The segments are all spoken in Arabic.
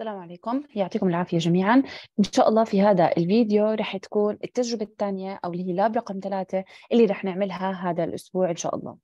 السلام عليكم يعطيكم العافية جميعا إن شاء الله في هذا الفيديو رح تكون التجربة الثانية أو اللي هي لاب رقم ثلاثة اللي رح نعملها هذا الأسبوع إن شاء الله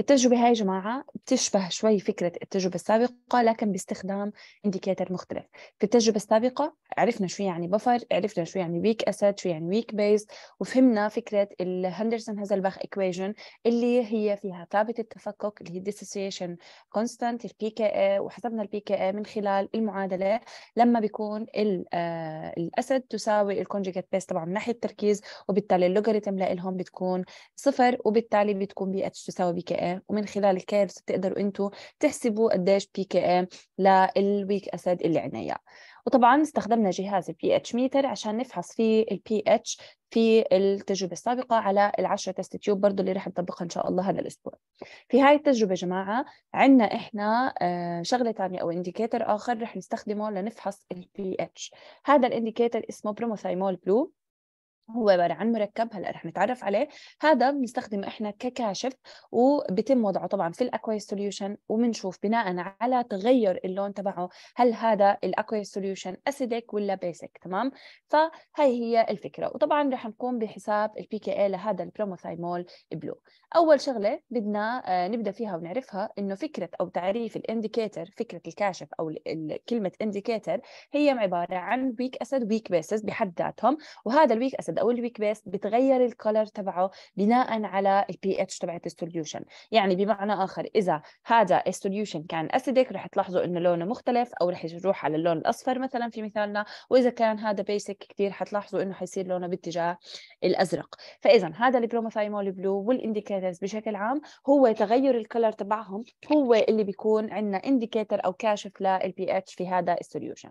التجربة هاي يا جماعة بتشبه شوي فكرة التجربة السابقة لكن باستخدام انديكيتر مختلف في التجربة السابقة عرفنا شو يعني بفر عرفنا شو يعني ويك أسد شو يعني ويك بيز وفهمنا فكرة الهندرسون هازلباخ إكويجن اللي هي فيها ثابت التفكك اللي هي ديسوسيشن كونستانت البي كي اي وحسبنا البي كي اي من خلال المعادلة لما بيكون آه، الاسد تساوي الكونجيكت بيس طبعا من ناحيه التركيز وبالتالي اللوغاريتم لهم بتكون صفر وبالتالي بتكون بي اتش تساوي بي كي ومن خلال الكيرفز بتقدروا انتم تحسبوا قديش بي كي اي للويك اسد اللي عنا اياه وطبعا استخدمنا جهاز البي اتش ميتر عشان نفحص فيه البي اتش في التجربه السابقه على العشرة تست تيوب برضه اللي راح نطبقها ان شاء الله هذا الاسبوع في هاي التجربه يا جماعه عندنا احنا آه، شغله ثانيه او انديكيتر اخر راح نستخدمه لنفحص البي اتش هذا الانديكيتر اسمه بروموثايمول بلو هو عبارة عن مركب هلا رح نتعرف عليه هذا بنستخدمه احنا ككاشف وبتم وضعه طبعا في الاكواي سوليوشن وبنشوف بناء على تغير اللون تبعه هل هذا الاكواي سوليوشن اسيدك ولا بيسك تمام فهي هي الفكرة وطبعا رح نقوم بحساب البي كي اي لهذا البروموثايمول بلو اول شغلة بدنا آه، نبدا فيها ونعرفها انه فكرة او تعريف الانديكيتر فكرة الكاشف او كلمة انديكيتر هي عبارة عن ويك اسيد ويك بيسز بحد ذاتهم وهذا الويك اسيد او الويك بيست بتغير الكلر تبعه بناء على البي اتش تبعت السوليوشن يعني بمعنى اخر اذا هذا السوليوشن كان اسيدك رح تلاحظوا انه لونه مختلف او رح يروح على اللون الاصفر مثلا في مثالنا واذا كان هذا بيسك كثير حتلاحظوا انه حيصير لونه باتجاه الازرق فاذا هذا البروموثايمول بلو والانديكيتورز بشكل عام هو تغير الكلر تبعهم هو اللي بيكون عندنا انديكيتر او كاشف للبي اتش في هذا السوليوشن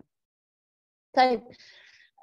طيب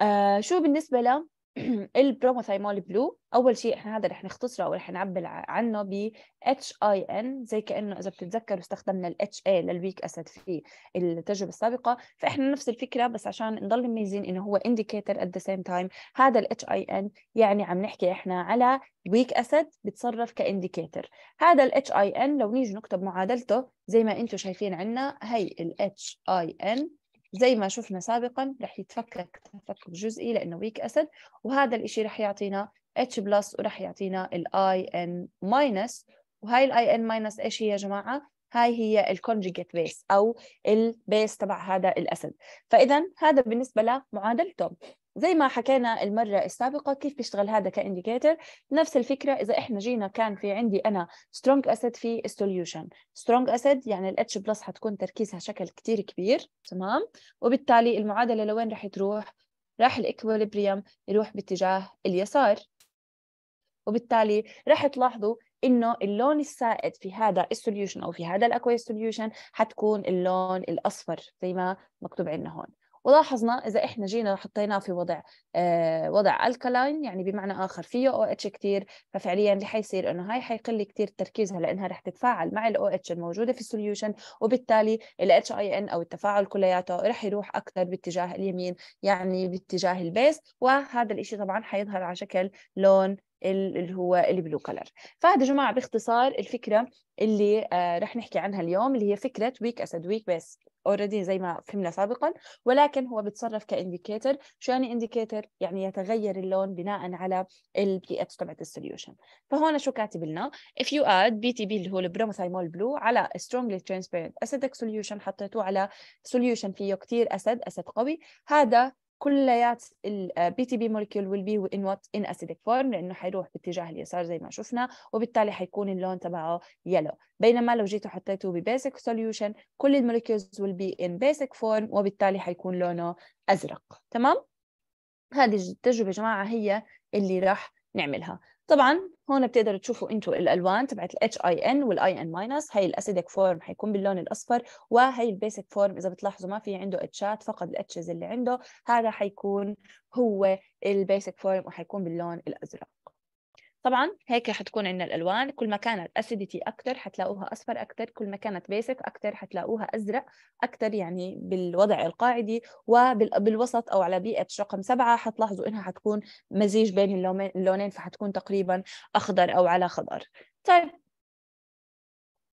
آه شو بالنسبة ل البروموثايمول بلو اول شيء احنا هذا رح نختصره او رح نعبر عنه ب اتش اي ان زي كانه اذا بتتذكروا استخدمنا الاتش اي للويك اسيد في التجربه السابقه فاحنا نفس الفكره بس عشان نضل مميزين انه هو انديكيتر ات ذا سيم تايم هذا الاتش اي ان يعني عم نحكي احنا على ويك اسيد بتصرف كانديكيتر هذا الاتش اي ان لو نيجي نكتب معادلته زي ما انتم شايفين عندنا هي الاتش اي ان زي ما شفنا سابقا رح يتفكك تفكك جزئي لانه ويك اسيد وهذا الشيء رح يعطينا H بلس ورح يعطينا الاي ان ماينس وهي الاي ان ماينس ايش هي يا جماعه؟ هاي هي الكونجيجيت بيس او البيس تبع هذا الاسد فاذا هذا بالنسبه لمعادلته زي ما حكينا المرة السابقة كيف بيشتغل هذا كإنديكيتر نفس الفكرة إذا إحنا جينا كان في عندي أنا سترونج أسد في السوليوشن سترونج أسد يعني H بلس حتكون تركيزها شكل كتير كبير تمام وبالتالي المعادلة لوين رح تروح راح الإكوليبريم يروح باتجاه اليسار وبالتالي راح تلاحظوا انه اللون السائد في هذا السوليوشن او في هذا الاكوي سوليوشن حتكون اللون الاصفر زي ما مكتوب عندنا هون ولاحظنا اذا احنا جينا حطيناه في وضع آه وضع الكالاين يعني بمعنى اخر فيه او اتش كثير ففعليا اللي حيصير انه هاي حيقل كثير تركيزها لانها رح تتفاعل مع الاو اتش الموجوده في السوليوشن وبالتالي الاتش اي ان او التفاعل كلياته رح يروح اكثر باتجاه اليمين يعني باتجاه البيس وهذا الشيء طبعا حيظهر على شكل لون اللي هو البلو كلر فهذا جماعة باختصار الفكرة اللي آه رح نحكي عنها اليوم اللي هي فكرة ويك أسد ويك بيس اوريدي زي ما فهمنا سابقا ولكن هو بتصرف كانديكيتر شو يعني انديكيتر يعني يتغير اللون بناء على البي اتش تبعت السوليوشن فهون شو كاتب لنا اف يو اد بي تي بي اللي هو البروموثايمول بلو على سترونجلي ترانسبيرنت اسيدك سوليوشن حطيتوه على سوليوشن فيه كثير اسد اسد قوي هذا كليات البي تي بي مولكيول ويل بي ان وات ان اسيديك فورم لانه حيروح باتجاه اليسار زي ما شفنا وبالتالي حيكون اللون تبعه يلو بينما لو جيتوا حطيته ببيسك سوليوشن كل المولكيولز ويل بي ان بيسك فورم وبالتالي حيكون لونه ازرق تمام هذه التجربه يا جماعه هي اللي راح نعملها طبعا هون بتقدروا تشوفوا انتم الالوان تبعت الاتش اي ان والاي ان ماينس هي الاسيدك فورم حيكون باللون الاصفر وهي البيسك فورم اذا بتلاحظوا ما في عنده اتشات فقط الاتشز اللي عنده هذا حيكون هو البيسك فورم وحيكون باللون الازرق طبعا هيك حتكون عندنا الالوان كل ما كانت اسيديتي اكثر حتلاقوها اصفر اكثر كل ما كانت بيسك اكثر حتلاقوها ازرق اكثر يعني بالوضع القاعدي وبالوسط او على بيئه رقم سبعة حتلاحظوا انها حتكون مزيج بين اللونين فحتكون تقريبا اخضر او على خضر طيب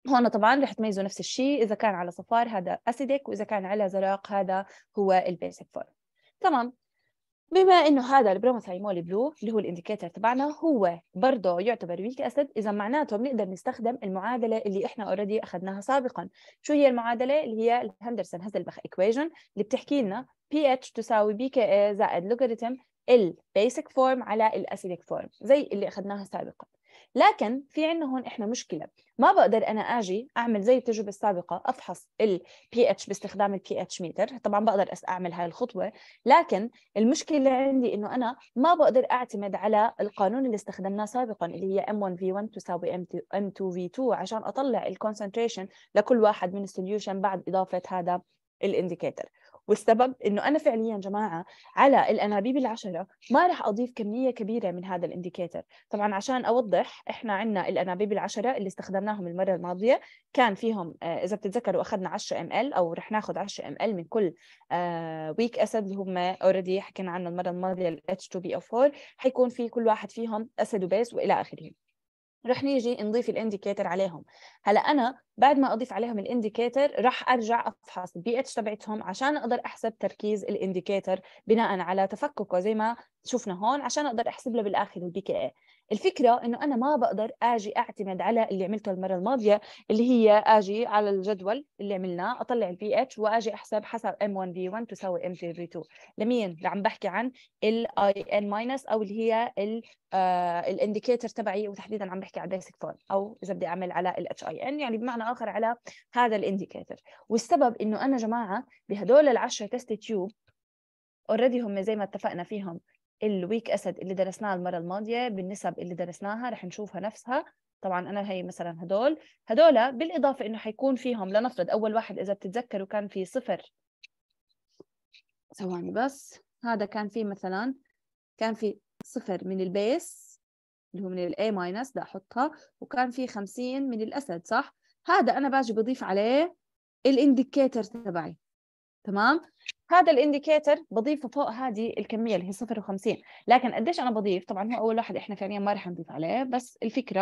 هون طبعا رح تميزوا نفس الشيء اذا كان على صفار هذا اسيديك واذا كان على زراق هذا هو البيسك فورم تمام بما انه هذا البروموثايمول بلو اللي هو الانديكيتر تبعنا هو برضه يعتبر ويك اسيد اذا معناته بنقدر نستخدم المعادله اللي احنا اوريدي اخذناها سابقا شو هي المعادله اللي هي الهندرسون هازلبخ ايكويجن اللي بتحكي لنا بي اتش تساوي بي كي اي زائد لوغاريتم البيسك فورم على الاسيدك فورم زي اللي اخذناها سابقا لكن في عندنا هون احنا مشكله ما بقدر انا اجي اعمل زي التجربه السابقه افحص البي اتش باستخدام البي اتش ميتر طبعا بقدر اعمل هاي الخطوه لكن المشكله عندي انه انا ما بقدر اعتمد على القانون اللي استخدمناه سابقا اللي هي M1V1 تساوي M2V2 عشان اطلع الكونسنتريشن لكل واحد من السوليوشن بعد اضافه هذا الانديكيتر والسبب انه انا فعليا جماعه على الانابيب العشره ما راح اضيف كميه كبيره من هذا الانديكيتر طبعا عشان اوضح احنا عندنا الانابيب العشره اللي استخدمناهم المره الماضيه كان فيهم آه، اذا بتتذكروا اخذنا 10 ام ال او رح ناخذ 10 ام ال من كل ويك آه، اسيد اللي هم اوريدي حكينا عنه المره الماضيه الاتش 2 بي 4 حيكون في كل واحد فيهم اسيد وبيس والى اخره رح نيجي نضيف الانديكيتر عليهم هلا انا بعد ما اضيف عليهم الانديكيتر رح ارجع افحص البي اتش تبعتهم عشان اقدر احسب تركيز الانديكيتر بناء على تفككه زي ما شفنا هون عشان اقدر احسب له بالاخر البي كي اي الفكره انه انا ما بقدر اجي اعتمد على اللي عملته المره الماضيه اللي هي اجي على الجدول اللي عملناه اطلع البي اتش واجي احسب حسب ام 1 في 1 تساوي ام 3 في 2 لمين اللي عم بحكي عن الاي ان ماينس او اللي هي الانديكيتر آه، تبعي وتحديدا عم بحكي على البيسك فورم او اذا بدي اعمل على الاتش اي ان يعني بمعنى اخر على هذا الانديكيتر والسبب انه انا جماعه بهدول العشره تيست تيوب اوريدي هم زي ما اتفقنا فيهم الويك اسيد اللي درسناها المره الماضيه بالنسب اللي درسناها رح نشوفها نفسها طبعا انا هي مثلا هدول هدول بالاضافه انه حيكون فيهم لنفرض اول واحد اذا بتتذكروا كان في صفر ثواني بس هذا كان في مثلا كان في صفر من البيس اللي هو من الاي ماينس بدي احطها وكان في 50 من الاسد صح هذا انا باجي بضيف عليه الانديكيتر تبعي تمام هذا الانديكيتر بضيفه فوق هذه الكميه اللي هي 0.50 لكن قديش انا بضيف طبعا هو اول واحد احنا فعليا ما رح نضيف عليه بس الفكره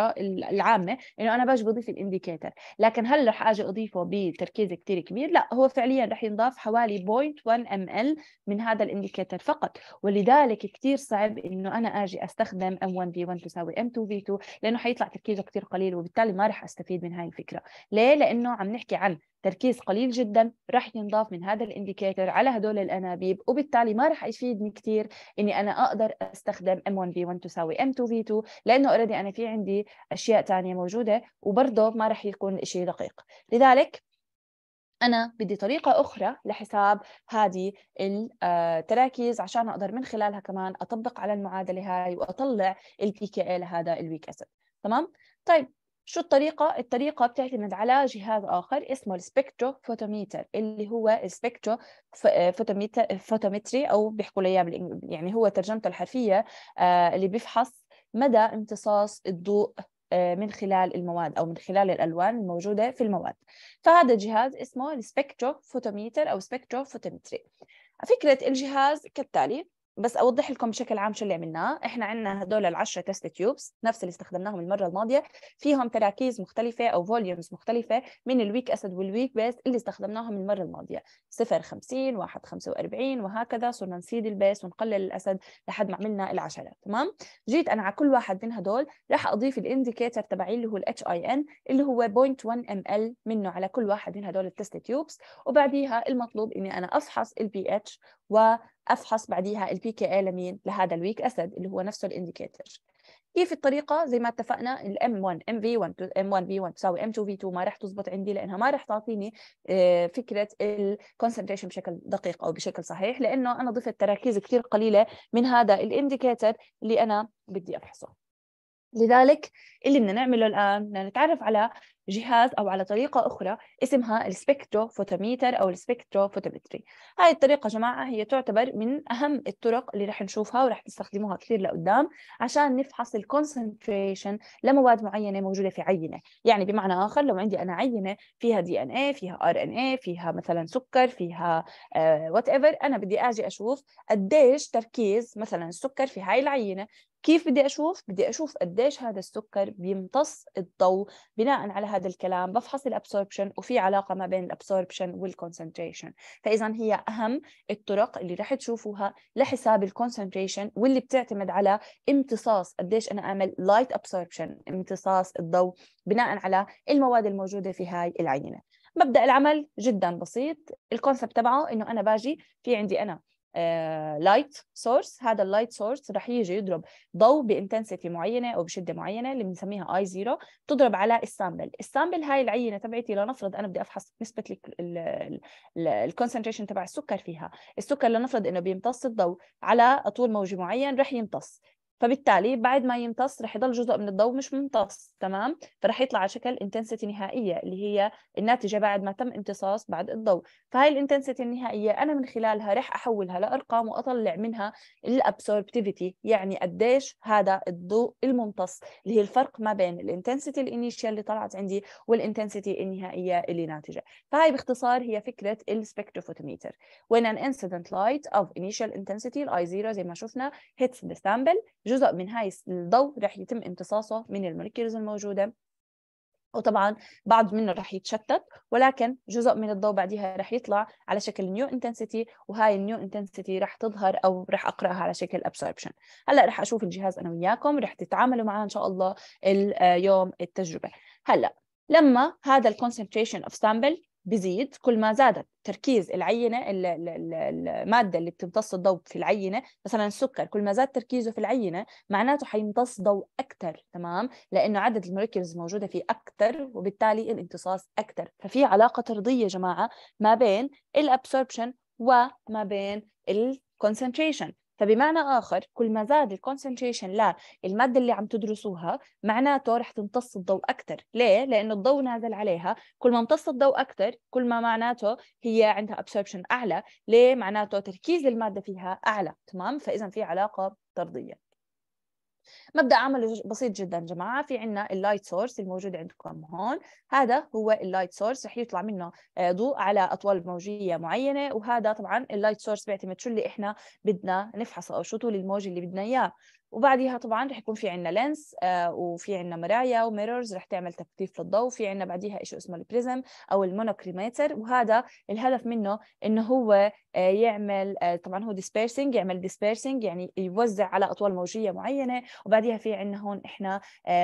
العامه انه انا باجي بضيف الانديكيتر لكن هل رح اجي اضيفه بتركيز كثير كبير لا هو فعليا رح ينضاف حوالي 0.1 ام ال من هذا الانديكيتر فقط ولذلك كثير صعب انه انا اجي استخدم ام1 في1 تساوي ام2 في2 لانه حيطلع تركيزه كثير قليل وبالتالي ما رح استفيد من هاي الفكره ليه لانه عم نحكي عن تركيز قليل جدا رح ينضاف من هذا الانديكيتر على هدول الانابيب وبالتالي ما رح يفيدني كثير اني انا اقدر استخدم M1V1 تساوي M2V2 لانه اوريدي انا في عندي اشياء ثانيه موجوده وبرضه ما رح يكون الشيء دقيق لذلك انا بدي طريقه اخرى لحساب هذه التراكيز آه، عشان اقدر من خلالها كمان اطبق على المعادله هاي واطلع البي كي اي لهذا الويك اسيد تمام طيب شو الطريقة؟ الطريقة بتعتمد على جهاز آخر اسمه السبكترو فوتوميتر اللي هو السبكترو فوتوميتر أو بيحكوا له إياه يعني هو ترجمته الحرفية آه، اللي بيفحص مدى امتصاص الضوء آه، من خلال المواد أو من خلال الألوان الموجودة في المواد فهذا الجهاز اسمه السبكترو فوتوميتر أو سبكترو فوتوميتري فكرة الجهاز كالتالي بس اوضح لكم بشكل عام شو اللي عملناه احنا عندنا هدول العشرة تيست تيوبس نفس اللي استخدمناهم المره الماضيه فيهم تراكيز مختلفه او فوليومز مختلفه من الويك اسيد والويك بيس اللي استخدمناهم المره الماضيه 0 50 1 45 وهكذا صرنا نسيد البيس ونقلل الاسد لحد ما عملنا العشرة تمام جيت انا على كل واحد من هدول راح اضيف الانديكيتر تبعي اللي هو الاتش اي ان اللي هو 0.1 ام ال منه على كل واحد من هدول التيست تيوبس وبعديها المطلوب اني انا افحص البي اتش و افحص بعديها البي كي اي لمين لهذا الويك اسيد اللي هو نفسه الانديكيتر كيف الطريقه زي ما اتفقنا الام 1 ام في 1 ام 1 في 1 تساوي ام 2 في 2 ما راح تزبط عندي لانها ما راح تعطيني آه، فكره الكونسنتريشن بشكل دقيق او بشكل صحيح لانه انا ضفت تراكيز كثير قليله من هذا الانديكيتر اللي انا بدي افحصه لذلك اللي بدنا نعمله الان بدنا نتعرف على جهاز أو على طريقة أخرى اسمها السبكتروفوتوميتر أو السبكتروفوتومتري هاي الطريقة جماعة هي تعتبر من أهم الطرق اللي رح نشوفها ورح نستخدموها كثير لقدام عشان نفحص الكونسنتريشن لمواد معينة موجودة في عينة يعني بمعنى آخر لو عندي أنا عينة فيها دي إن اي فيها آر إن اي فيها مثلا سكر فيها وات آه ايفر أنا بدي أجي أشوف قديش تركيز مثلا السكر في هاي العينة كيف بدي أشوف؟ بدي أشوف قديش هذا السكر بيمتص الضوء بناء على هذا الكلام بفحص الابسوربشن وفي علاقه ما بين الابسوربشن والكونسنتريشن فاذا هي اهم الطرق اللي رح تشوفوها لحساب الكونسنتريشن واللي بتعتمد على امتصاص قديش انا اعمل لايت ابسوربشن امتصاص الضوء بناء على المواد الموجوده في هاي العينه مبدا العمل جدا بسيط الكونسبت تبعه انه انا باجي في عندي انا لايت آه، سورس هذا اللايت سورس رح يجي يضرب ضوء بانتنسيتي معينه او بشده معينه اللي بنسميها اي زيرو بتضرب على السامبل السامبل هاي العينه تبعتي لنفرض انا بدي افحص نسبه الكونسنتريشن تبع السكر فيها السكر لنفرض انه بيمتص الضوء على طول موجي معين رح يمتص فبالتالي بعد ما يمتص رح يضل جزء من الضوء مش ممتص تمام فرح يطلع على شكل انتنسيتي نهائيه اللي هي الناتجه بعد ما تم امتصاص بعد الضوء فهي الانتنسيتي النهائيه انا من خلالها رح احولها لارقام واطلع منها الابسوربتيفيتي يعني قديش هذا الضوء الممتص اللي هي الفرق ما بين الانتنسيتي الانيشيال اللي طلعت عندي والانتنسيتي النهائيه اللي ناتجه فهي باختصار هي فكره السبكتروفوتوميتر when an incident light of initial intensity الاي 0 زي ما شفنا hits the sample جزء من هاي الضوء رح يتم امتصاصه من الموليكيولز الموجوده وطبعا بعض منه رح يتشتت ولكن جزء من الضوء بعدها رح يطلع على شكل نيو انتنسيتي وهاي النيو انتنسيتي رح تظهر او رح اقراها على شكل ابسوربشن هلا رح اشوف الجهاز انا وياكم رح تتعاملوا معاه ان شاء الله اليوم آه، التجربه هلا لما هذا الكونسنتريشن اوف سامبل بزيد كل ما زادت تركيز العينه الماده اللي بتمتص الضوء في العينه مثلا السكر كل ما زاد تركيزه في العينه معناته حيمتص ضوء اكثر تمام لانه عدد المولكيولز موجوده فيه اكثر وبالتالي الامتصاص اكثر ففي علاقه طرديه يا جماعه ما بين الابسوربشن وما بين الكونسنتريشن فبمعنى اخر كل ما زاد الكونسنتريشن للماده اللي عم تدرسوها معناته رح تمتص الضوء اكثر ليه لانه الضوء نازل عليها كل ما امتص الضوء اكثر كل ما معناته هي عندها ابسوربشن اعلى ليه معناته تركيز الماده فيها اعلى تمام فاذا في علاقه طرديه مبدا عمله بسيط جدا جماعه في عندنا اللايت سورس الموجود عندكم هون هذا هو اللايت سورس رح يطلع منه آه، ضوء على اطوال موجيه معينه وهذا طبعا اللايت سورس بيعتمد شو اللي احنا بدنا نفحصه او شو طول الموج اللي بدنا اياه وبعدها طبعا رح يكون في عندنا لينس آه، وفي عندنا مرايا وميرورز رح تعمل تكثيف للضوء في عندنا بعديها شيء اسمه البريزم او المونوكريميتر وهذا الهدف منه انه هو آه، يعمل آه، طبعا هو ديسبيرسنج يعمل ديسبيرسنج يعني يوزع على اطوال موجيه معينه وبعديها في عندنا هون احنا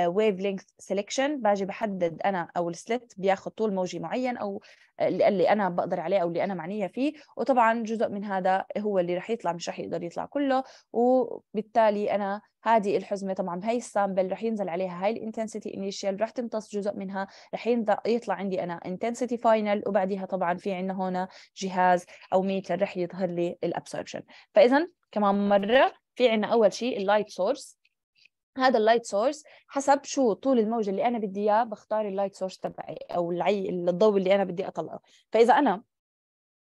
ويف لينث سيلكشن باجي بحدد انا او السلت بياخذ طول موجي معين او اللي انا بقدر عليه او اللي انا معنيه فيه وطبعا جزء من هذا هو اللي رح يطلع مش رح يقدر يطلع كله وبالتالي انا هذه الحزمه طبعا بهي السامبل رح ينزل عليها هاي الانتنسيتي انيشال رح تمتص جزء منها رح يطلع عندي انا انتنسيتي فاينل وبعديها طبعا في عندنا هنا جهاز او ميتر رح يظهر لي الابسوربشن فاذا كمان مره في عندنا اول شيء اللايت سورس هذا اللايت سورس حسب شو طول الموجه اللي انا بدي اياه بختار اللايت سورس تبعي او العي الضوء اللي انا بدي اطلعه فاذا انا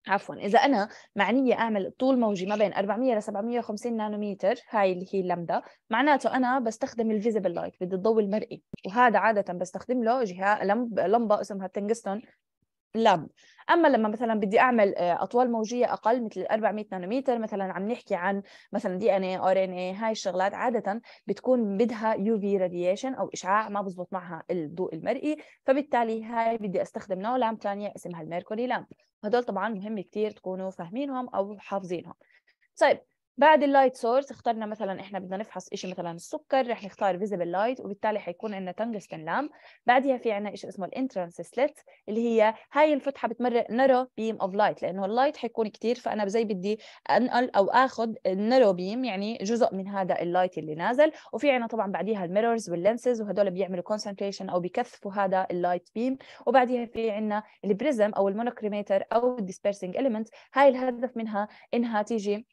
عفوا اذا انا معنيه اعمل طول موجي ما بين 400 ل 750 نانومتر هاي اللي هي اللمدا معناته انا بستخدم الفيزيبل لايت بدي الضوء المرئي وهذا عاده بستخدم له جهه لمبه اسمها تنجستون لاب اما لما مثلا بدي اعمل آه، اطوال موجيه اقل مثل 400 نانومتر مثلا عم نحكي عن مثلا دي ان اي ار ان اي هاي الشغلات عاده بتكون بدها يو في راديشن او اشعاع ما بزبط معها الضوء المرئي فبالتالي هاي بدي استخدم نوع لامب ثانيه اسمها الميركوري لامب هدول طبعا مهم كثير تكونوا فاهمينهم او حافظينهم طيب بعد اللايت سورس اخترنا مثلا احنا بدنا نفحص شيء مثلا السكر رح نختار فيزبل لايت وبالتالي حيكون عندنا تنجستن لام بعدها في عندنا شيء اسمه الانترانس سلت اللي هي هاي الفتحه بتمرق نارو بيم اوف لايت لانه اللايت حيكون كثير فانا زي بدي انقل او اخذ النارو بيم يعني جزء من هذا اللايت اللي نازل وفي عندنا طبعا بعديها الميرورز واللينسز وهدول بيعملوا كونسنتريشن او بكثفوا هذا اللايت بيم وبعديها في عندنا البريزم او المونوكريميتر او الديسبيرسنج اليمنت هاي الهدف منها انها تيجي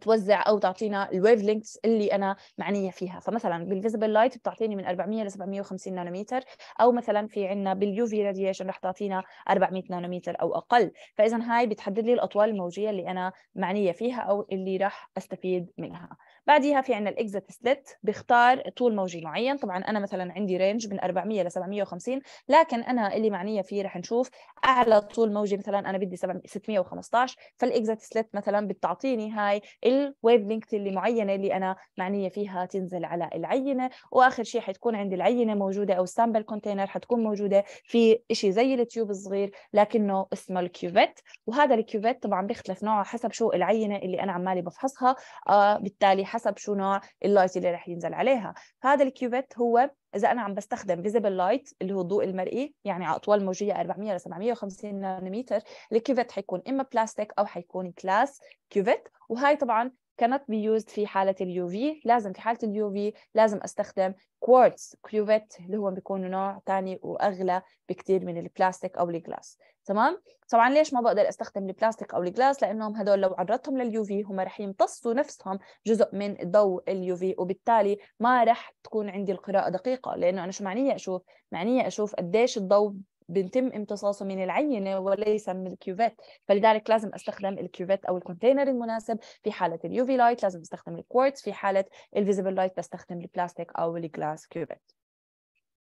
توزع او تعطينا الويف لينكس اللي انا معنيه فيها فمثلا بالفيزبل لايت بتعطيني من 400 ل 750 نانومتر او مثلا في عندنا باليو في راديشن رح تعطينا 400 نانومتر او اقل فاذا هاي بتحدد لي الاطوال الموجيه اللي انا معنيه فيها او اللي راح استفيد منها بعديها في عندنا الاكزت سلت بختار طول موجي معين طبعا انا مثلا عندي رينج من 400 ل 750 لكن انا اللي معنيه فيه رح نشوف اعلى طول موجي مثلا انا بدي 615 فالاكزت سلت مثلا بتعطيني هاي الويف لينكت اللي معينه اللي انا معنيه فيها تنزل على العينه واخر شيء حتكون عندي العينه موجوده او السامبل كونتينر حتكون موجوده في شيء زي التيوب الصغير لكنه اسمه الكيوفيت وهذا الكيوفيت طبعا بيختلف نوعه حسب شو العينه اللي انا عمالي بفحصها آه بالتالي حسب شو نوع اللايت اللي رح ينزل عليها هذا الكيوبيت هو اذا انا عم بستخدم فيزيبل لايت اللي هو الضوء المرئي يعني على اطوال موجيه 400 ل 750 نانومتر الكيوفيت حيكون اما بلاستيك او حيكون كلاس كيوفيت وهي طبعا cannot be used في حالة اليو في لازم في حالة اليو في لازم أستخدم كوارتز كيوفيت اللي هو بيكون نوع ثاني وأغلى بكثير من البلاستيك أو الجلاس تمام طبعا ليش ما بقدر استخدم البلاستيك او الجلاس لانهم هدول لو عرضتهم لليو في هم رح يمتصوا نفسهم جزء من ضوء اليو في وبالتالي ما رح تكون عندي القراءه دقيقه لانه انا شو معنيه اشوف معنيه اشوف قديش الضوء بيتم امتصاصه من العينة وليس من الكيوفيت فلذلك لازم استخدم الكيوفيت أو الكونتينر المناسب في حالة اليوفي لايت لازم استخدم الكوارتز في حالة الفيزيبل لايت بستخدم البلاستيك أو الجلاس كيوفيت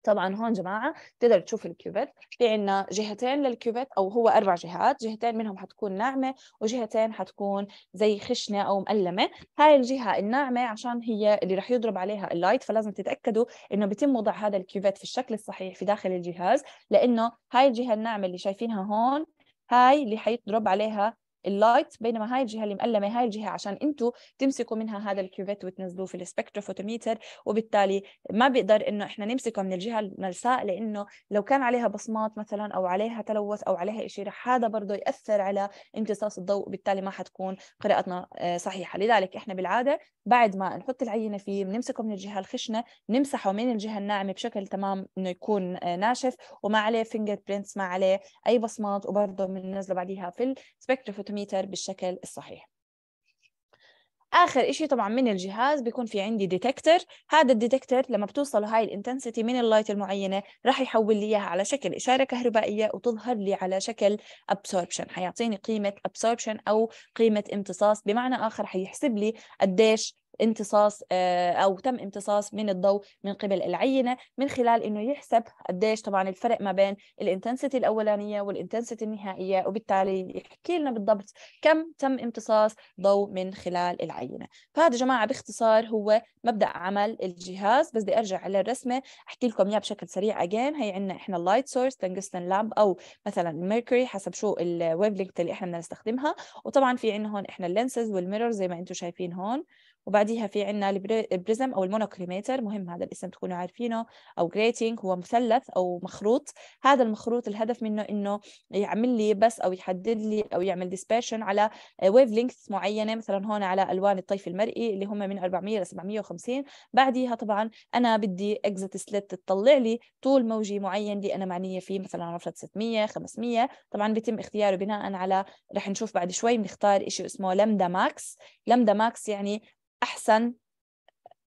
طبعا هون جماعة تقدر تشوف الكيوبت في عنا جهتين للكيوبت أو هو أربع جهات جهتين منهم حتكون ناعمة وجهتين حتكون زي خشنة أو مقلمة هاي الجهة الناعمة عشان هي اللي رح يضرب عليها اللايت فلازم تتأكدوا إنه بيتم وضع هذا الكيوبت في الشكل الصحيح في داخل الجهاز لأنه هاي الجهة الناعمة اللي شايفينها هون هاي اللي حيضرب عليها اللايت بينما هاي الجهه اللي مقلمه هاي الجهه عشان انتم تمسكوا منها هذا الكيوفيت وتنزلوه في السبكتروفوتوميتر وبالتالي ما بيقدر انه احنا نمسكه من الجهه الملساء لانه لو كان عليها بصمات مثلا او عليها تلوث او عليها شيء رح هذا برضه ياثر على امتصاص الضوء وبالتالي ما حتكون قراءتنا آه، صحيحه لذلك احنا بالعاده بعد ما نحط العينه فيه بنمسكه من الجهه الخشنه نمسحه من الجهه الناعمه بشكل تمام انه يكون آه، ناشف وما عليه فينجر برينتس ما عليه اي بصمات وبرضه بننزله بعديها في السبكتروفوتوميتر الروتوميتر بالشكل الصحيح اخر إشي طبعا من الجهاز بيكون في عندي ديتكتر هذا الديتكتر لما بتوصل هاي الانتنسيتي من اللايت المعينه راح يحول لي اياها على شكل اشاره كهربائيه وتظهر لي على شكل ابسوربشن حيعطيني قيمه ابسوربشن او قيمه امتصاص بمعنى اخر حيحسب لي قديش امتصاص آه، او تم امتصاص من الضوء من قبل العينه من خلال انه يحسب قديش طبعا الفرق ما بين الانتنسيتي الاولانيه والانتنسيتي النهائيه وبالتالي يحكي لنا بالضبط كم تم امتصاص ضوء من خلال العينه فهذا جماعه باختصار هو مبدا عمل الجهاز بس بدي ارجع على الرسمه احكي لكم اياها بشكل سريع اجين هي عندنا احنا اللايت سورس تنجستن لامب او مثلا الميركوري حسب شو الويف لينكت اللي احنا بدنا نستخدمها وطبعا في عندنا هون احنا اللينسز والميرور زي ما انتم شايفين هون وبعديها في عندنا البريزم او المونوكليميتر مهم هذا الاسم تكونوا عارفينه او جريتنج هو مثلث او مخروط هذا المخروط الهدف منه انه يعمل لي بس او يحدد لي او يعمل ديسبيرشن على ويف لينكس معينه مثلا هون على الوان الطيف المرئي اللي هم من 400 ل 750 بعديها طبعا انا بدي اكزت سليت تطلع لي طول موجي معين اللي انا معنيه فيه مثلا نفرض 600 500 طبعا بيتم اختياره بناء على رح نشوف بعد شوي بنختار شيء اسمه لمدا ماكس لمدا ماكس يعني أحسن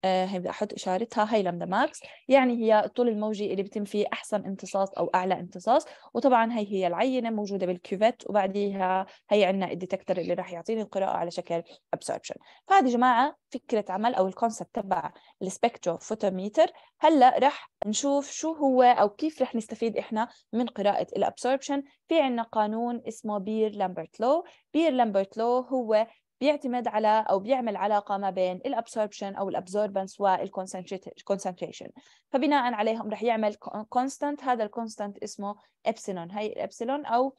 آه، هي بدي أحط إشارتها هي لمدا ماكس يعني هي الطول الموجي اللي بتم فيه أحسن امتصاص أو أعلى امتصاص وطبعا هي هي العينة موجودة بالكيوفيت وبعديها هي عندنا الديتكتور اللي راح يعطيني القراءة على شكل أبسوربشن فهذه جماعة فكرة عمل أو الكونسبت تبع السبكترو فوتوميتر هلا راح نشوف شو هو أو كيف راح نستفيد إحنا من قراءة الأبسوربشن في عندنا قانون اسمه بير لامبرت لو بير لامبرت لو هو بيعتمد على او بيعمل علاقه ما بين الابسوربشن او الابزوربنس والكونسنتريشن فبناء عليهم رح يعمل كونستانت هذا الكونستانت اسمه ابسلون هي الابسلون او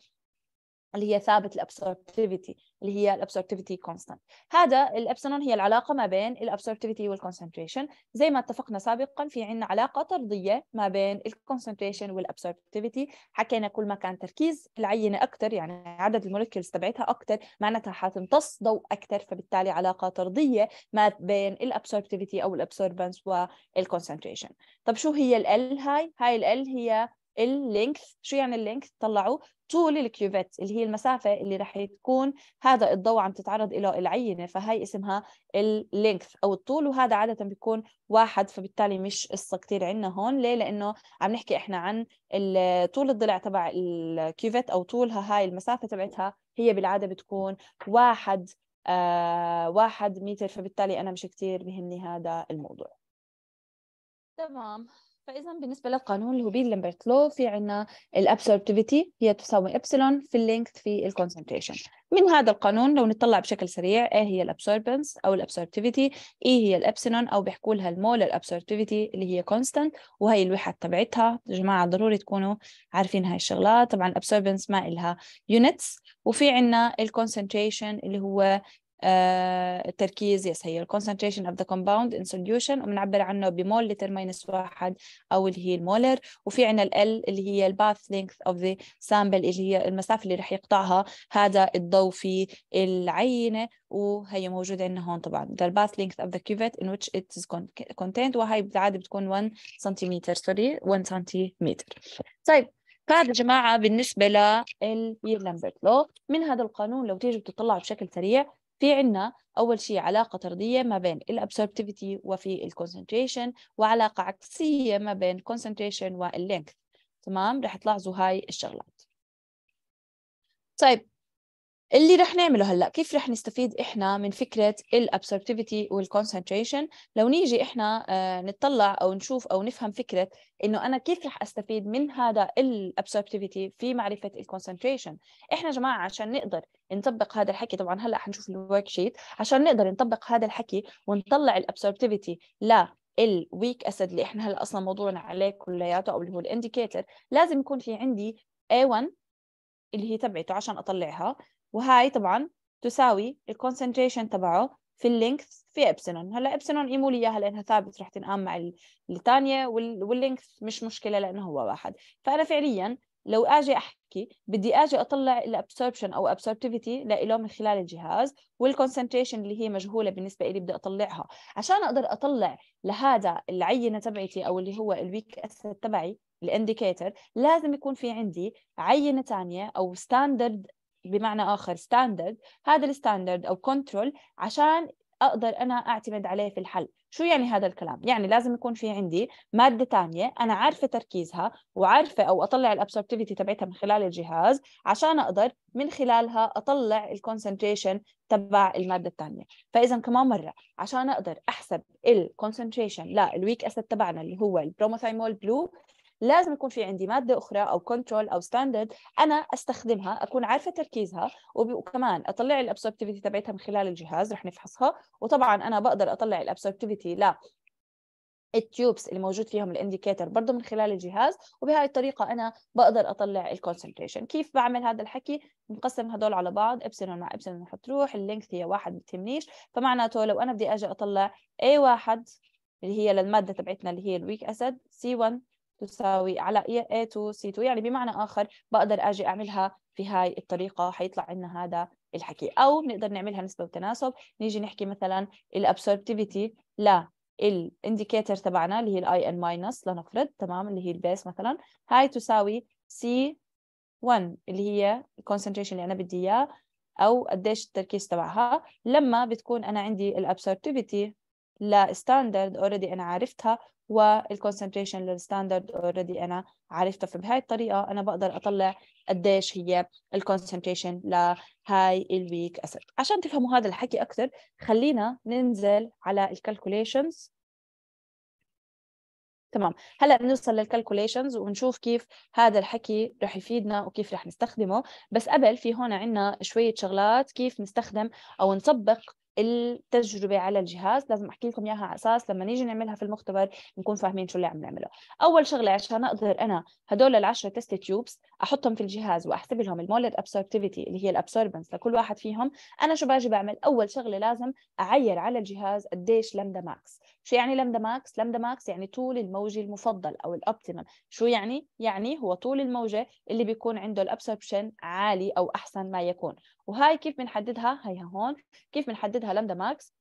اللي هي ثابت الابسوربتيفيتي اللي هي الابسوربتيفيتي كونستانت هذا الابسلون هي العلاقه ما بين الابسوربتيفيتي والكونسنتريشن زي ما اتفقنا سابقا في عندنا علاقه طرديه ما بين الكونسنتريشن والابسوربتيفيتي حكينا كل ما كان تركيز العينه اكثر يعني عدد المولكيولز تبعتها اكثر معناتها حتمتص ضوء اكثر فبالتالي علاقه طرديه ما بين الابسوربتيفيتي او الابسوربنس والكونسنتريشن طب شو هي ال هاي هاي ال هي اللينكث شو يعني اللينكث طلعوا طول الكيوفيت اللي هي المسافه اللي رح تكون هذا الضوء عم تتعرض له العينه فهي اسمها اللينكث او الطول وهذا عاده بيكون واحد فبالتالي مش قصه كثير عندنا هون ليه لانه عم نحكي احنا عن طول الضلع تبع الكيوفيت او طولها هاي المسافه تبعتها هي بالعاده بتكون واحد آه واحد متر فبالتالي انا مش كثير بهمني هذا الموضوع تمام فاذا بالنسبه للقانون اللي هو بين لمبرت لو في عندنا الابسوربتيفيتي هي تساوي ابسلون في اللينكث في الكونسنتريشن من هذا القانون لو نطلع بشكل سريع ايه هي الابسوربنس او الابسوربتيفيتي اي e هي الابسلون او بيحكوا لها المول الابسوربتيفيتي اللي هي كونستانت وهي الوحدة تبعتها يا جماعه ضروري تكونوا عارفين هاي الشغلات طبعا الابسوربنس ما إلها يونتس وفي عندنا الكونسنتريشن اللي هو آه، التركيز يس هي الكونسنتريشن اوف ذا كومباوند ان سوليوشن وبنعبر عنه بمول لتر ماينس واحد او اللي هي المولر وفي عندنا ال ال اللي هي الباث لينث اوف ذا سامبل اللي هي المسافه اللي رح يقطعها هذا الضوء في العينه وهي موجوده عندنا هون طبعا the path length of the cuvette in which it is contained وهي بالعاده بتكون 1 سنتيمتر سوري 1 سنتيمتر طيب فهذا جماعة بالنسبة لـ الـ لو من هذا القانون لو تيجي بتطلع بشكل سريع في عنا أول شيء علاقة طردية ما بين الابسوربتيفيتي وفي الكونسنتريشن وعلاقة عكسية ما بين concentration واللينث تمام رح تلاحظوا هاي الشغلات طيب اللي رح نعمله هلا كيف رح نستفيد احنا من فكره الابسوربتيفيتي والكونسنتريشن لو نيجي احنا آه، نتطلع او نشوف او نفهم فكره انه انا كيف رح استفيد من هذا الابسوربتيفيتي في معرفه الكونسنتريشن احنا جماعه عشان نقدر نطبق هذا الحكي طبعا هلا حنشوف الورك شيت عشان نقدر نطبق هذا الحكي ونطلع الابسوربتيفيتي لا الويك اسيد اللي احنا هلا اصلا موضوعنا عليه كلياته او اللي هو الانديكيتر لازم يكون في عندي A1 اللي هي تبعته عشان اطلعها وهاي طبعا تساوي الكونسنتريشن تبعه في اللينكث في ابسلون هلا ابسلون قيموا لي اياها لانها ثابت رح تنقام مع الثانيه واللينكث مش مشكله لانه هو واحد فانا فعليا لو اجي احكي بدي اجي اطلع الابسوربشن او ابسوربتيفيتي له من خلال الجهاز والكونسنتريشن اللي هي مجهوله بالنسبه لي بدي اطلعها عشان اقدر اطلع لهذا العينه تبعتي او اللي هو الويك اسيد تبعي الانديكيتر لازم يكون في عندي عينه ثانيه او ستاندرد بمعنى اخر ستاندرد هذا الستاندرد او كنترول عشان اقدر انا اعتمد عليه في الحل شو يعني هذا الكلام يعني لازم يكون في عندي ماده ثانيه انا عارفه تركيزها وعارفه او اطلع الابسوربتيفيتي تبعتها من خلال الجهاز عشان اقدر من خلالها اطلع الكونسنتريشن تبع الماده الثانيه فاذا كمان مره عشان اقدر احسب الكونسنتريشن للويك اسيد تبعنا اللي هو البروموثايمول بلو لازم يكون في عندي ماده اخرى او كنترول او ستاندرد انا استخدمها اكون عارفه تركيزها وكمان اطلع الابسوربتيفيتي تبعتها من خلال الجهاز رح نفحصها وطبعا انا بقدر اطلع الابسوربتيفيتي لا التيوبس اللي موجود فيهم الانديكيتر برضه من خلال الجهاز وبهاي الطريقه انا بقدر اطلع الكونسنتريشن كيف بعمل هذا الحكي بنقسم هدول على بعض ابسلون مع ابسلون حتروح اللينث هي واحد بتهمنيش فمعناته لو انا بدي اجي اطلع اي واحد اللي هي للماده تبعتنا اللي هي الويك اسيد سي 1 تساوي على A to C2 يعني بمعنى آخر بقدر أجي أعملها في هاي الطريقة حيطلع لنا هذا الحكي أو بنقدر نعملها نسبة وتناسب نيجي نحكي مثلا الابسوربتيفيتي للانديكيتر تبعنا اللي هي الاي ان ماينس لنفرض تمام اللي هي البيس مثلا هاي تساوي سي 1 اللي هي الكونسنتريشن اللي انا بدي اياه او قديش التركيز تبعها لما بتكون انا عندي الابسوربتيفيتي لستاندرد اوريدي انا عرفتها والكونسنتريشن للستاندرد اوريدي انا عرفته فبهاي الطريقه انا بقدر اطلع قديش هي الكونسنتريشن لهاي الويك اسيد عشان تفهموا هذا الحكي اكثر خلينا ننزل على الكالكوليشنز تمام هلا بنوصل للكالكوليشنز ونشوف كيف هذا الحكي رح يفيدنا وكيف رح نستخدمه بس قبل في هون عنا شويه شغلات كيف نستخدم او نطبق التجربه على الجهاز لازم احكي لكم اياها على اساس لما نيجي نعملها في المختبر نكون فاهمين شو اللي عم نعمله اول شغله عشان اقدر انا هدول العشرة تيست تيوبس احطهم في الجهاز واحسب لهم المولد ابسوربتيفيتي اللي هي الابسوربنس لكل واحد فيهم انا شو باجي بعمل اول شغله لازم اعير على الجهاز قديش لمدا ماكس شو يعني لمدا ماكس لمدا ماكس يعني طول الموجه المفضل او الاوبتيمم شو يعني يعني هو طول الموجه اللي بيكون عنده الابسوربشن عالي او احسن ما يكون وهاي كيف بنحددها هيها هون كيف بنحددها لمدا ماكس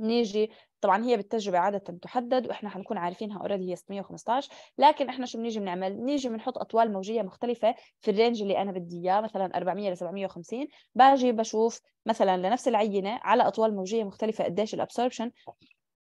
نيجي طبعا هي بالتجربه عاده تحدد واحنا حنكون عارفينها اوريدي هي 615 لكن احنا شو بنيجي بنعمل بنيجي بنحط اطوال موجيه مختلفه في الرينج اللي انا بدي اياه مثلا 400 ل 750 باجي بشوف مثلا لنفس العينه على اطوال موجيه مختلفه قديش الابسوربشن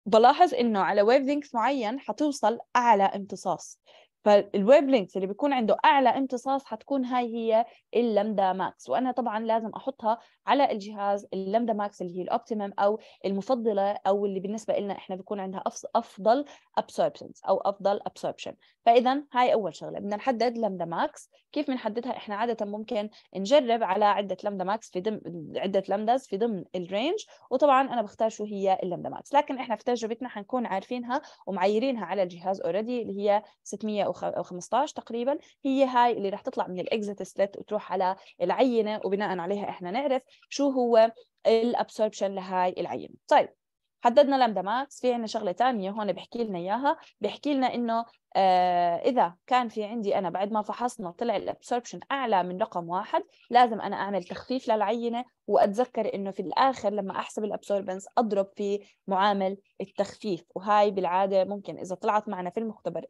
بلاحظ انه على ويف لينكس معين حتوصل اعلى امتصاص فالويف لينكس اللي بيكون عنده اعلى امتصاص حتكون هاي هي اللمدا ماكس وانا طبعا لازم احطها على الجهاز اللمدا ماكس اللي هي الاوبتيمم او المفضله او اللي بالنسبه لنا احنا بيكون عندها افضل ابسوربشنز او افضل ابسوربشن فاذا هاي اول شغله بدنا نحدد لمدا ماكس كيف بنحددها احنا عاده ممكن نجرب على عده لمدا ماكس في ضمن عده لمداز في ضمن الرينج وطبعا انا بختار شو هي اللمدا ماكس لكن احنا في تجربتنا حنكون عارفينها ومعيرينها على الجهاز اوريدي اللي هي 600 او 15 تقريبا هي هاي اللي رح تطلع من الاكزيت سلت وتروح على العينه وبناء عليها احنا نعرف شو هو الابسوربشن لهاي العينه طيب حددنا لامدا ماكس في عندنا شغله ثانيه هون بحكي لنا اياها بحكي لنا انه آه، اذا كان في عندي انا بعد ما فحصنا طلع الابسوربشن اعلى من رقم واحد لازم انا اعمل تخفيف للعينه واتذكر انه في الاخر لما احسب الابسوربنس اضرب في معامل التخفيف وهاي بالعاده ممكن اذا طلعت معنا في المختبر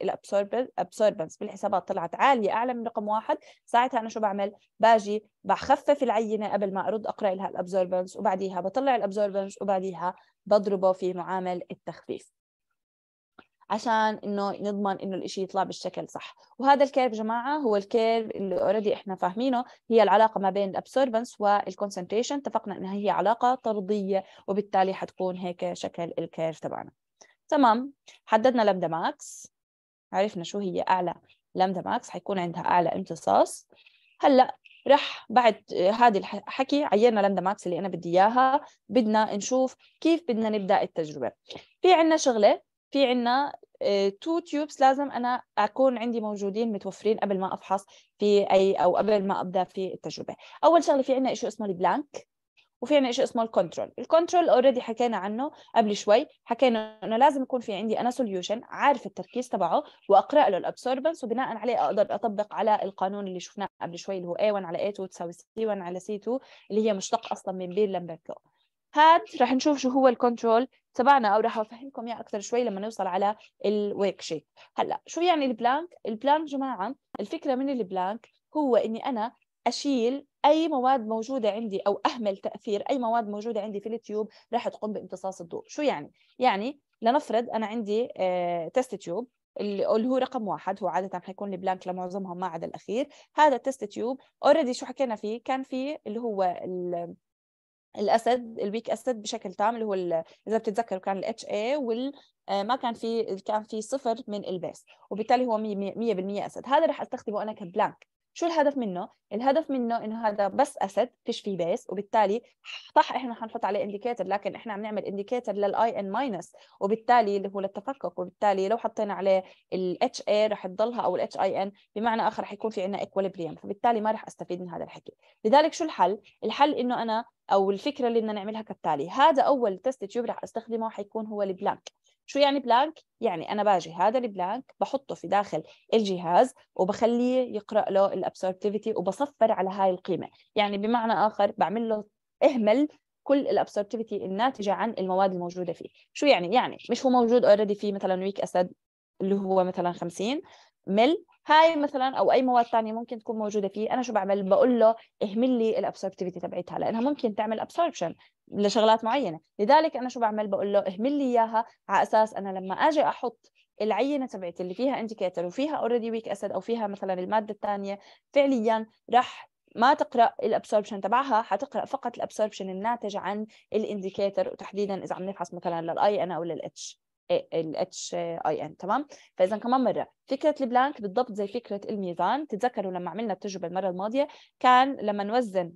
الابسوربنس بالحسابات طلعت عاليه اعلى من رقم واحد ساعتها انا شو بعمل باجي بخفف العينه قبل ما ارد اقرا لها الابسوربنس وبعديها بطلع الابسوربنس وبعديها بضربه في معامل التخفيف عشان انه نضمن انه الاشي يطلع بالشكل صح وهذا الكيرف جماعه هو الكيرف اللي اوريدي احنا فاهمينه هي العلاقه ما بين الابسوربنس والكونسنتريشن اتفقنا انها هي علاقه طرديه وبالتالي حتكون هيك شكل الكيرف تبعنا تمام حددنا لمدا ماكس عرفنا شو هي اعلى لمدا ماكس حيكون عندها اعلى امتصاص هلا رح بعد هذا الحكي عينا لندا ماكس اللي انا بدي اياها بدنا نشوف كيف بدنا نبدا التجربه في عنا شغله في عنا تو آه، تيوبس لازم انا اكون عندي موجودين متوفرين قبل ما افحص في اي او قبل ما ابدا في التجربه اول شغله في عنا شيء اسمه البلانك وفي عنا شيء اسمه الكنترول الكنترول اوريدي حكينا عنه قبل شوي حكينا انه لازم يكون في عندي انا سوليوشن عارف التركيز تبعه واقرا له الابسوربنس وبناء عليه اقدر اطبق على القانون اللي شفناه قبل شوي اللي هو A1 على A2 تساوي C1 على C2 اللي هي مشتق اصلا من بير لامبرت هاد رح نشوف شو هو الكنترول تبعنا او رح افهمكم اياه اكثر شوي لما نوصل على الويك شيت هلا شو يعني البلانك البلانك جماعه الفكره من البلانك هو اني انا اشيل اي مواد موجوده عندي او اهمل تاثير اي مواد موجوده عندي في التيوب راح تقوم بامتصاص الضوء شو يعني يعني لنفرض انا عندي تيست آه، تيوب اللي هو رقم واحد هو عادة حيكون البلانك لمعظمهم ما عدا الأخير هذا التيست تيوب اوريدي شو حكينا فيه كان فيه اللي هو ال الاسد الويك اسد بشكل تام اللي هو اذا بتتذكروا كان الاتش اي وال آه، ما كان في كان في صفر من البيس وبالتالي هو 100% اسد هذا راح استخدمه انا كبلانك شو الهدف منه؟ الهدف منه انه هذا بس اسد فيش فيه بيس وبالتالي صح احنا حنحط عليه انديكيتر لكن احنا عم نعمل انديكيتر للاي ان ماينس وبالتالي اللي هو للتفكك وبالتالي لو حطينا عليه الاتش اي رح تضلها او الاتش اي ان بمعنى اخر حيكون في عندنا اكوليبريم فبالتالي ما رح استفيد من هذا الحكي لذلك شو الحل؟ الحل انه انا او الفكره اللي بدنا نعملها كالتالي هذا اول تيست تيوب رح استخدمه حيكون هو البلانك شو يعني بلانك؟ يعني أنا باجي هذا البلانك بحطه في داخل الجهاز وبخليه يقرأ له الأبسوربتيفيتي وبصفر على هاي القيمة يعني بمعنى آخر بعمل له اهمل كل الابسوربتيفيتي الناتجه عن المواد الموجوده فيه شو يعني يعني مش هو موجود اوريدي في مثلا ويك اسد اللي هو مثلا 50 مل هاي مثلا او اي مواد ثانيه ممكن تكون موجوده فيه انا شو بعمل بقول له اهمل لي الابسوربتيفيتي تبعتها لانها ممكن تعمل ابسوربشن لشغلات معينه لذلك انا شو بعمل بقول له اهمل لي اياها على اساس انا لما اجي احط العينه تبعتي اللي فيها انديكيتر وفيها اوريدي ويك اسيد او فيها مثلا الماده الثانيه فعليا راح ما تقرا الابسوربشن تبعها حتقرا فقط الابسوربشن الناتج عن الانديكيتر وتحديدا اذا عم نفحص مثلا للاي ان او للاتش إيه، الاتش اي ان تمام فاذا كمان مره فكره البلانك بالضبط زي فكره الميزان تتذكروا لما عملنا التجربه المره الماضيه كان لما نوزن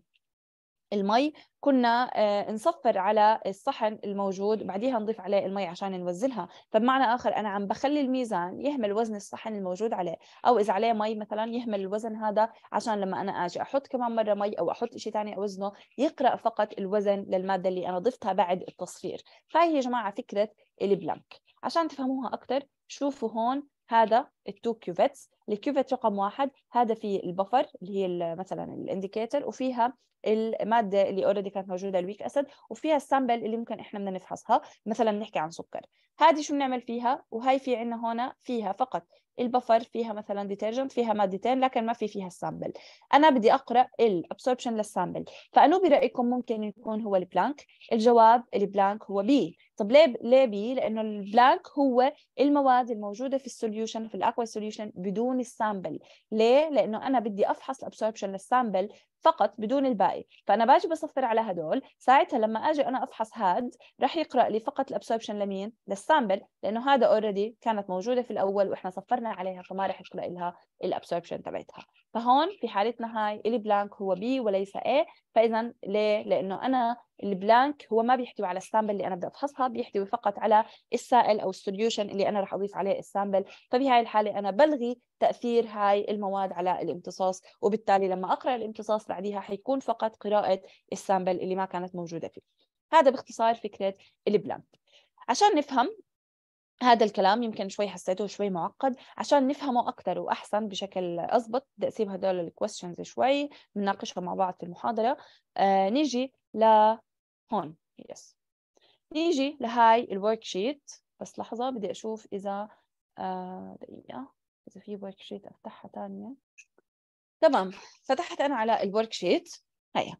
المي كنا آه، نصفر على الصحن الموجود بعديها نضيف عليه المي عشان نوزنها فبمعنى آخر أنا عم بخلي الميزان يهمل وزن الصحن الموجود عليه أو إذا عليه مي مثلا يهمل الوزن هذا عشان لما أنا أجي أحط كمان مرة مي أو أحط شيء ثاني أوزنه يقرأ فقط الوزن للمادة اللي أنا ضفتها بعد التصفير فهي يا جماعة فكرة البلانك عشان تفهموها أكثر شوفوا هون هذا التو كيوفيتس الكيوفيت رقم واحد هذا فيه البفر اللي هي مثلا الانديكيتر وفيها الماده اللي اوريدي كانت موجوده الويك اسيد وفيها السامبل اللي ممكن احنا بدنا نفحصها مثلا نحكي عن سكر هذه شو بنعمل فيها وهي في عندنا هون فيها فقط البفر فيها مثلا ديترجنت فيها مادتين لكن ما في فيها السامبل انا بدي اقرا الابسوربشن للسامبل فانو برايكم ممكن يكون هو البلانك الجواب البلانك هو بي طب ليه ليه بي لانه البلانك هو المواد الموجوده في السوليوشن في الاكوا سوليوشن بدون السامبل ليه لانه انا بدي افحص الابسوربشن للسامبل فقط بدون الباقي فانا باجي بصفر على هدول ساعتها لما اجي انا افحص هاد راح يقرا لي فقط الابسوربشن لمين للسامبل لانه هذا اوريدي كانت موجوده في الاول واحنا صفرنا عليها فما راح يقرا لها الابسوربشن تبعتها فهون في حالتنا هاي البلانك هو بي وليس ايه فاذا ليه لانه انا البلانك هو ما بيحتوي على السامبل اللي انا بدي افحصها بيحتوي فقط على السائل او السوليوشن اللي انا راح اضيف عليه السامبل فبهاي الحاله انا بلغي تاثير هاي المواد على الامتصاص وبالتالي لما اقرا الامتصاص بعديها حيكون فقط قراءه السامبل اللي ما كانت موجوده فيه هذا باختصار فكره البلانك عشان نفهم هذا الكلام يمكن شوي حسيته شوي معقد عشان نفهمه أكثر وأحسن بشكل أضبط بدي أسيب هدول الكويستشنز شوي بنناقشها مع بعض في المحاضرة آه نيجي ل هون يس نيجي لهاي الورك شيت بس لحظة بدي أشوف إذا آه دقيقة إذا في ورك شيت أفتحها ثانية تمام فتحت أنا على الورك شيت هيا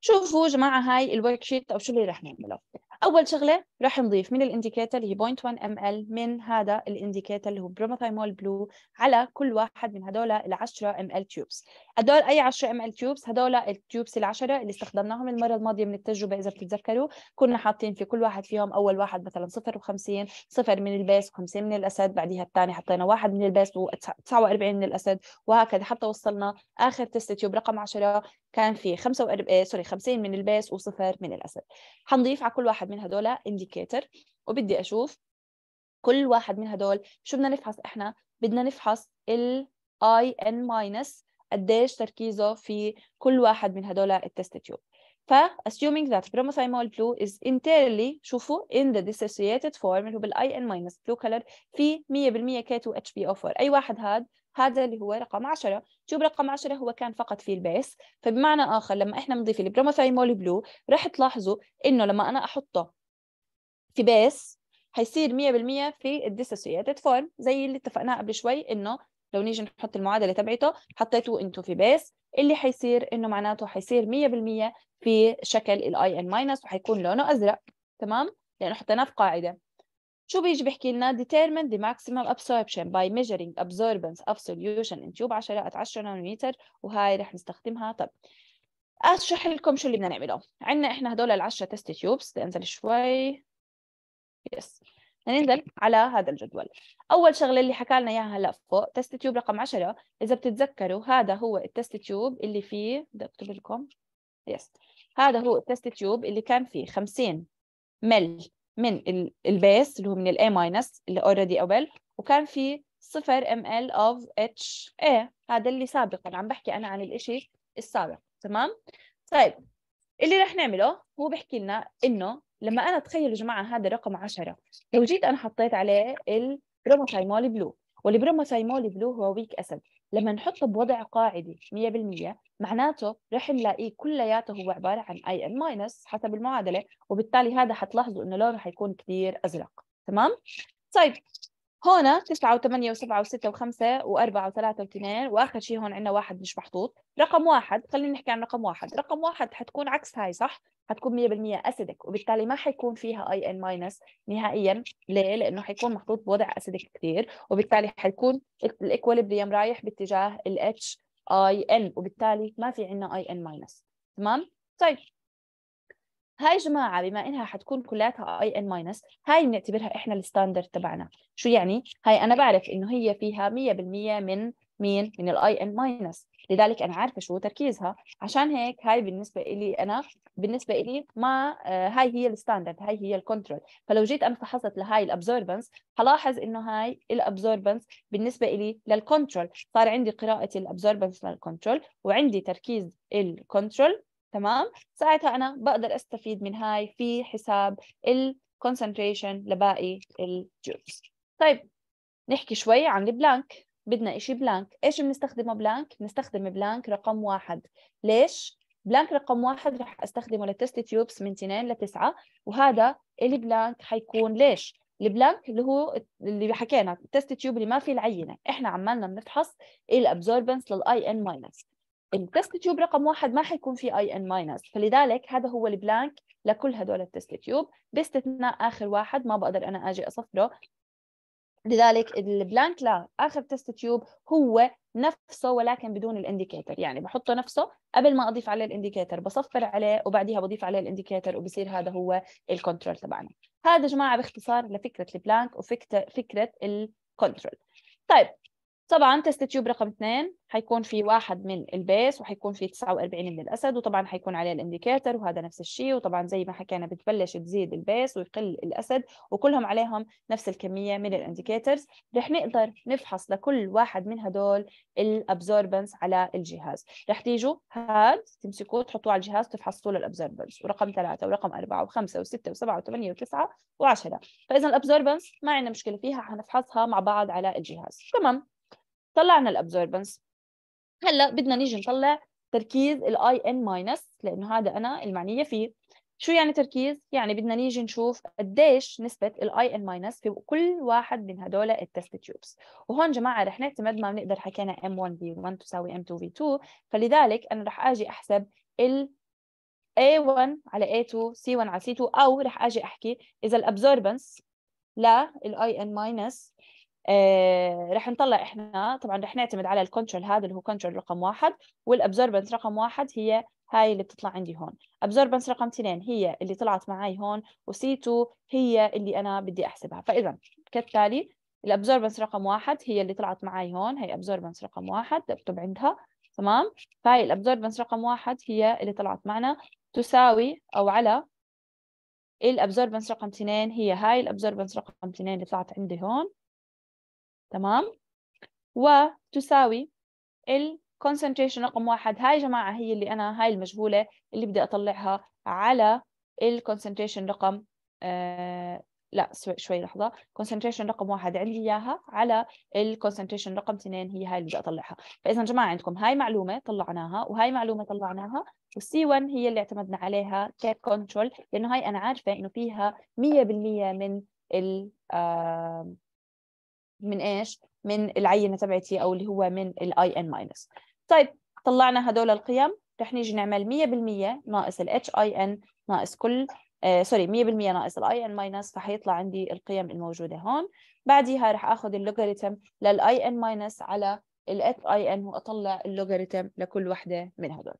شوفوا جماعة هاي الورك شيت أو شو اللي رح نعمله اول شغله راح نضيف من الانديكيتر اللي هي 0.1 ml من هذا الانديكيتر اللي هو بروماثيمول بلو على كل واحد من هدول ال 10 ml تيوبس هدول اي 10 ml تيوبس هدول التيوبس العشره اللي استخدمناهم المره الماضيه من التجربه اذا بتتذكروا كنا حاطين في كل واحد فيهم اول واحد مثلا 050 و50 0 من البيس و50 من الاسد بعديها الثاني حطينا واحد من البيس و49 من الاسد وهكذا حتى وصلنا اخر تست تيوب رقم 10 كان في 45 سوري 50 من البيس وصفر من الاسد حنضيف على كل واحد من هدول انديكيتر وبدي اشوف كل واحد من هدول شو بدنا نفحص احنا بدنا نفحص ال اي ان ماينس قديش تركيزه في كل واحد من هدول التست تيوب ف assuming that bromothymol blue is entirely شوفوا in the dissociated form اللي هو بالاي ان ماينس blue color في 100% كي 2 او 4 اي واحد هاد هذا اللي هو رقم 10 تيوب رقم 10 هو كان فقط في البيس فبمعنى آخر لما إحنا بنضيف البروموثايمول بلو راح تلاحظوا إنه لما أنا أحطه في بيس حيصير 100% في الديسوسييتد فورم زي اللي اتفقناه قبل شوي إنه لو نيجي نحط المعادلة تبعته حطيتوه انتو في بيس اللي حيصير انه معناته حيصير 100% في شكل الاي ان ماينس وحيكون لونه ازرق تمام لانه حطيناه في قاعده شو بيجي بحكي لنا determine the maximum absorption by measuring absorbance of solution in tube 10 at 10 نانومتر وهاي رح نستخدمها طب اشرح لكم شو اللي بدنا نعمله عندنا احنا هدول ال10 تيست تيوبس بدي انزل شوي يس ننزل على هذا الجدول اول شغله اللي حكى لنا اياها هلا فوق تيست تيوب رقم 10 اذا بتتذكروا هذا هو التيست تيوب اللي فيه بدي اكتب لكم يس هذا هو التيست تيوب اللي كان فيه 50 مل من الباس اللي هو من الاي ماينس اللي اوريدي قبل وكان في صفر ام ال اوف اتش اي هذا اللي سابقا عم بحكي انا عن الاشي السابق تمام طيب اللي رح نعمله هو بحكي لنا انه لما انا تخيلوا جماعه هذا رقم 10 لو جيت انا حطيت عليه البروموثايمول بلو والبروموثايمول بلو هو ويك اسيد لما نحطه بوضع قاعدي 100% معناته رح نلاقيه كلياته هو عباره عن اي ان ماينس حسب المعادله وبالتالي هذا حتلاحظوا انه لونه حيكون كثير ازرق تمام طيب هون 9 و8 و7 و6 و5 و4 و3 و2 واخر شيء هون عندنا واحد مش محطوط رقم واحد خلينا نحكي عن رقم واحد رقم واحد حتكون عكس هاي صح حتكون 100% اسيدك وبالتالي ما حيكون فيها اي ان ماينس نهائيا ليه لانه حيكون محطوط بوضع اسيدك كثير وبالتالي حيكون الايكوليبريم رايح باتجاه الاتش اي ان وبالتالي ما في عندنا اي ان ماينس تمام طيب هاي جماعة بما إنها حتكون كلياتها اي ان ماينس هاي بنعتبرها إحنا الستاندرد تبعنا شو يعني هاي أنا بعرف إنه هي فيها 100% من مين من الاي ان ماينس لذلك انا عارفه شو تركيزها عشان هيك هاي بالنسبه لي انا بالنسبه لي ما آه، هاي هي الستاندرد هاي هي الكنترول فلو جيت انا فحصت لهاي الابزوربنس حلاحظ انه هاي الابزوربنس بالنسبه لي للكنترول صار عندي قراءه الابزوربنس للكنترول وعندي تركيز الكنترول تمام ساعتها انا بقدر استفيد من هاي في حساب الكونسنتريشن لباقي الجروبس طيب نحكي شوي عن البلانك بدنا إشي بلانك إيش بنستخدمه بلانك؟ بنستخدم بلانك رقم واحد ليش؟ بلانك رقم واحد رح استخدمه للتست تيوبس من 2 ل 9 وهذا البلانك حيكون ليش؟ البلانك اللي هو اللي حكينا التست تيوب اللي ما فيه العينه احنا عمالنا بنفحص الابزوربنس للاي ان ماينس التست تيوب رقم واحد ما حيكون فيه اي ان ماينس فلذلك هذا هو البلانك لكل هدول التست تيوب باستثناء اخر واحد ما بقدر انا اجي اصفره لذلك البلانك لا اخر تيست تيوب هو نفسه ولكن بدون الانديكيتر يعني بحطه نفسه قبل ما اضيف عليه الانديكيتر بصفر عليه وبعديها بضيف عليه الانديكيتر وبصير هذا هو الكنترول تبعنا هذا جماعه باختصار لفكره البلانك وفكره فكره الكنترول طيب طبعا تست تيوب رقم اثنين حيكون في واحد من البيس وحيكون في 49 من الاسد وطبعا حيكون عليه الانديكيتر وهذا نفس الشيء وطبعا زي ما حكينا بتبلش تزيد البيس ويقل الاسد وكلهم عليهم نفس الكميه من الانديكيترز رح نقدر نفحص لكل واحد من هدول الابزوربنس على الجهاز رح تيجوا هاد تمسكوه تحطوه على الجهاز تفحصوا له الابزوربنس ورقم ثلاثه ورقم اربعه وخمسه وسته وسبعه وثمانيه وتسعه وعشره فاذا الابزوربنس ما عندنا مشكله فيها حنفحصها مع بعض على الجهاز تمام طلعنا الابزوربنس هلا بدنا نيجي نطلع تركيز الاي ان ماينس لانه هذا انا المعنيه فيه شو يعني تركيز يعني بدنا نيجي نشوف قديش نسبه الاي ان ماينس في كل واحد من هدول التست تيوبس وهون جماعه رح نعتمد ما بنقدر حكينا ام 1 في 1 تساوي ام 2 في 2 فلذلك انا رح اجي احسب ال A1 على A2 C1 على C2 أو رح أجي أحكي إذا الأبزوربنس للأي إن ماينس آه، رح نطلع احنا طبعا رح نعتمد على الكنترول هذا اللي هو كنترول رقم واحد والابزوربنس رقم واحد هي هاي اللي بتطلع عندي هون ابزوربنس رقم اثنين هي اللي طلعت معي هون وسي 2 هي اللي انا بدي احسبها فاذا كالتالي الابزوربنس رقم واحد هي اللي طلعت معي هون هي ابزوربنس رقم واحد بكتب عندها تمام فهي الابزوربنس رقم واحد هي اللي طلعت معنا تساوي او على الابزوربنس رقم اثنين هي هاي الابزوربنس رقم اثنين اللي طلعت عندي هون تمام وتساوي الكونسنتريشن رقم واحد هاي جماعة هي اللي أنا هاي المجهولة اللي بدي أطلعها على الكونسنتريشن رقم آه لا شوي لحظة concentration رقم واحد عندي إياها على الكونسنتريشن رقم اثنين هي هاي اللي بدي أطلعها فإذا جماعة عندكم هاي معلومة طلعناها وهاي معلومة طلعناها والسي 1 هي اللي اعتمدنا عليها ككنترول لأنه هاي أنا عارفة إنه فيها 100% من ال آه من ايش؟ من العينه تبعتي او اللي هو من الاي ان ماينس طيب طلعنا هدول القيم رح نيجي نعمل 100% ناقص الاتش اي ان ناقص كل آه، سوري 100% ناقص الاي ان ماينس فحيطلع عندي القيم الموجوده هون بعديها رح اخذ اللوغاريتم للاي ان ماينس على الات اي ان واطلع اللوغاريتم لكل وحده من هدول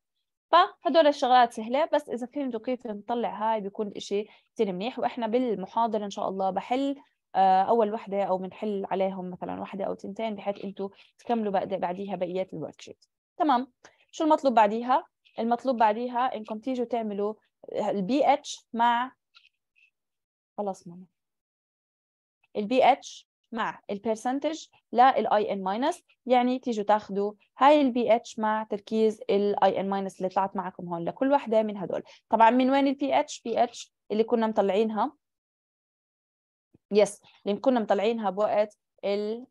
فهدول الشغلات سهله بس اذا فهمتوا كيف نطلع هاي بيكون شيء كثير منيح واحنا بالمحاضره ان شاء الله بحل آه، اول وحده او بنحل عليهم مثلا وحده او تنتين بحيث انتم تكملوا بعديها بقيه الورك تمام شو المطلوب بعديها المطلوب بعديها انكم تيجوا تعملوا آه، البي اتش مع خلص ماما البي اتش مع البرسنتج للاي ان ماينس يعني تيجوا تاخذوا هاي البي اتش مع تركيز الاي ان ماينس اللي طلعت معكم هون لكل وحده من هدول طبعا من وين البي اتش بي اتش اللي كنا مطلعينها يس اللي كنا مطلعينها بوقت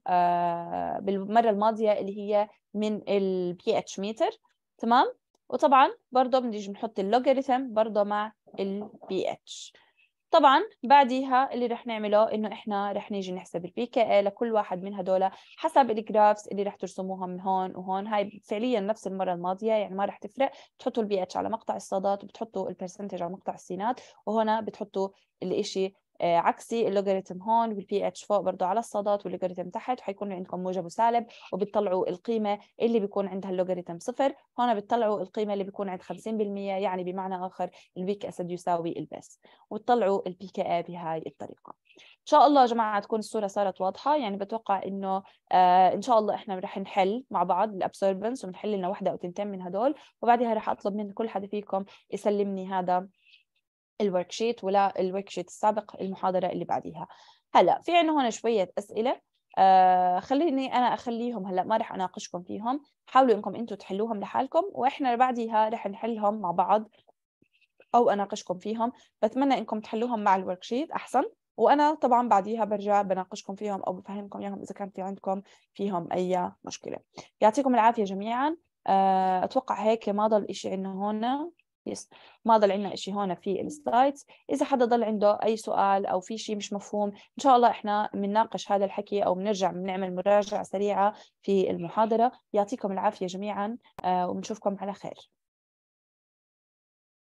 آه، بالمره الماضيه اللي هي من البي اتش ميتر تمام وطبعا برضه بدي بنحط اللوغاريتم برضه مع البي اتش طبعا بعديها اللي رح نعمله انه احنا رح نيجي نحسب البي كي اي لكل واحد من هدول حسب الجرافس اللي رح ترسموها من هون وهون هاي فعليا نفس المره الماضيه يعني ما رح تفرق بتحطوا البي اتش على مقطع الصادات وبتحطوا البرسنتج على مقطع السينات وهنا بتحطوا الاشي آه، عكسي اللوغاريتم هون والبي اتش فوق برضه على الصادات واللوغاريتم تحت وحيكون عندكم موجب وسالب وبتطلعوا القيمه اللي بيكون عندها اللوغاريتم صفر هون بتطلعوا القيمه اللي بيكون عند 50% يعني بمعنى اخر البيك اسد يساوي البس وتطلعوا البي كي اي بهاي الطريقه ان شاء الله يا جماعه تكون الصوره صارت واضحه يعني بتوقع انه آه ان شاء الله احنا رح نحل مع بعض الابسوربنس ونحل لنا وحده او تنتين من هدول وبعدها رح اطلب من كل حدا فيكم يسلمني هذا الورك شيت ولا الورك شيت السابق المحاضرة اللي بعديها هلا في عندنا هون شوية أسئلة آه خليني انا اخليهم هلا ما رح اناقشكم فيهم حاولوا انكم انتم تحلوهم لحالكم واحنا بعديها رح نحلهم مع بعض او اناقشكم فيهم بتمنى انكم تحلوهم مع الورك شيت احسن وانا طبعا بعديها برجع بناقشكم فيهم او بفهمكم اياهم اذا كان في عندكم فيهم اي مشكله يعطيكم العافيه جميعا آه، اتوقع هيك ما ضل شيء عندنا هون يس ما ضل عندنا شيء هون في السلايدز اذا حدا ضل عنده اي سؤال او في شيء مش مفهوم ان شاء الله احنا بنناقش هذا الحكي او بنرجع بنعمل مراجعه سريعه في المحاضره يعطيكم العافيه جميعا آه، وبنشوفكم على خير